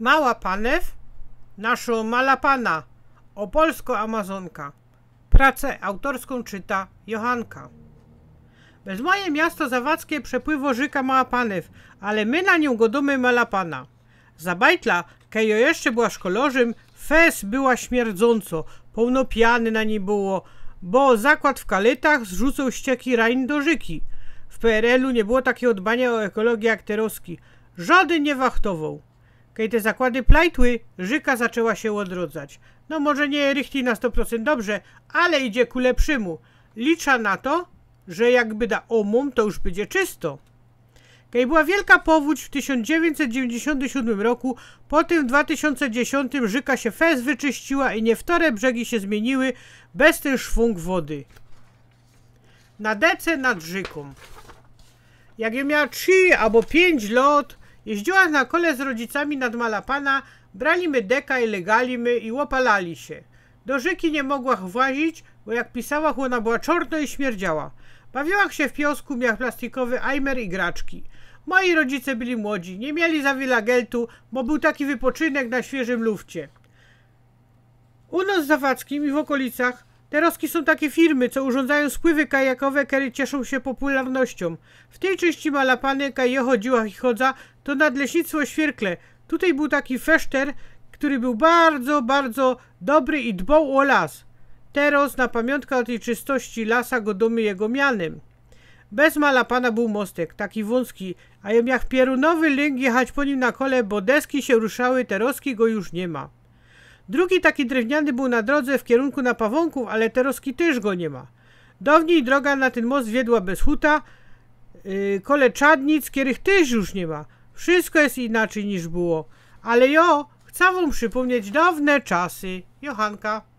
Mała panew, naszą malapana, opolsko amazonka. Pracę autorską czyta Johanka. Bez moje miasto zawadzkie przepływo rzeka mała panew, ale my na nią godomy malapana. Zabajtla, kejo jeszcze była szkolorzym, fez była śmierdząco, pełno piany na niej było, bo zakład w kaletach zrzucał ścieki rain do rzeki. W PRL-u nie było takiego dbania o ekologię jak Teroski. Żaden nie wachtował. Kiedy te zakłady plajtły, Żyka zaczęła się odrodzać. No może nie rychli na 100% dobrze, ale idzie ku lepszemu. Licza na to, że jakby byda omum, to już będzie czysto. Kiedy była wielka powódź w 1997 roku, potem w 2010 Żyka się fez wyczyściła i nieftore brzegi się zmieniły bez ten szwung wody. Na dece nad Żyką. Jak ja miała 3 albo 5 lot, Jeździła na kole z rodzicami nad Malapana, braliśmy deka i legaliśmy i łopalali się. Do rzeki nie mogła włazić, bo jak pisała, ona była czorna i śmierdziała. Bawiłach się w piosku, miał plastikowy Aimer i graczki. Moi rodzice byli młodzi, nie mieli za wiele geltu, bo był taki wypoczynek na świeżym lufcie. U nas za Zawadzkim i w okolicach Teroski są takie firmy, co urządzają spływy kajakowe, które cieszą się popularnością. W tej części Malapany, kajo chodziła i chodza, to nadleśnictwo Świerkle. Tutaj był taki feszter, który był bardzo, bardzo dobry i dbał o las. Teraz na pamiątkę o tej czystości lasa go domy jego mianem. Bez Malapana był mostek, taki wąski, a jak pierunowy lęk jechać po nim na kole, bo deski się ruszały, teroski go już nie ma. Drugi taki drewniany był na drodze w kierunku na Pawąków, ale Teroski też go nie ma. Dawniej droga na ten most wiedła bez huta, yy, kole czadnic, których też już nie ma. Wszystko jest inaczej niż było. Ale jo, chcę wam przypomnieć dawne czasy. Johanka.